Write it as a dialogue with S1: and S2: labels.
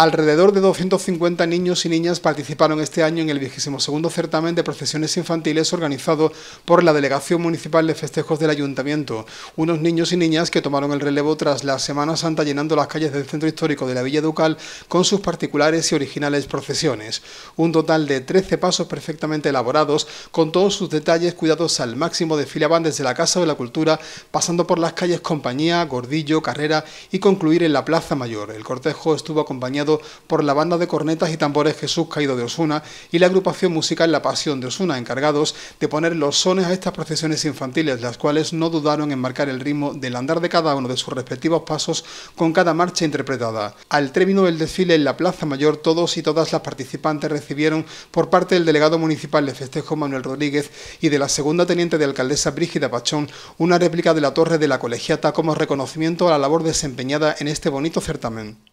S1: Alrededor de 250 niños y niñas participaron este año en el segundo certamen de procesiones infantiles organizado por la Delegación Municipal de Festejos del Ayuntamiento. Unos niños y niñas que tomaron el relevo tras la Semana Santa llenando las calles del centro histórico de la Villa Ducal con sus particulares y originales procesiones. Un total de 13 pasos perfectamente elaborados, con todos sus detalles cuidados al máximo, desfilaban desde la Casa de la Cultura, pasando por las calles Compañía, Gordillo, Carrera y concluir en la Plaza Mayor. El cortejo estuvo acompañado por la banda de cornetas y tambores Jesús Caído de Osuna y la agrupación musical La Pasión de Osuna, encargados de poner los sones a estas procesiones infantiles, las cuales no dudaron en marcar el ritmo del andar de cada uno de sus respectivos pasos con cada marcha interpretada. Al término del desfile en la Plaza Mayor, todos y todas las participantes recibieron por parte del delegado municipal de festejo Manuel Rodríguez y de la segunda teniente de alcaldesa Brígida Pachón una réplica de la torre de la colegiata como reconocimiento a la labor desempeñada en este bonito certamen.